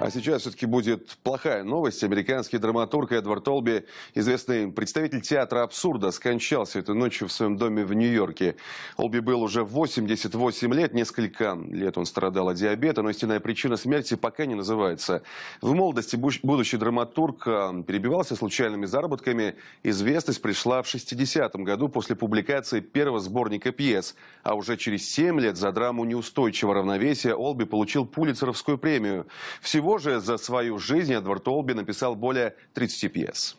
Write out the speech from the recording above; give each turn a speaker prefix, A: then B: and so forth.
A: А сейчас все-таки будет плохая новость. Американский драматург Эдвард Толби, известный представитель театра абсурда, скончался этой ночью в своем доме в Нью-Йорке. Олби был уже 88 лет, несколько лет он страдал от диабета, но истинная причина смерти пока не называется. В молодости будущий драматург а, перебивался случайными заработками. Известность пришла в 60-м году после публикации первого сборника пьес. А уже через 7 лет за драму «Неустойчивого равновесия» Олби получил Пулицеровскую премию. Всего того же за свою жизнь Эдвард Олби написал более 30 пьес.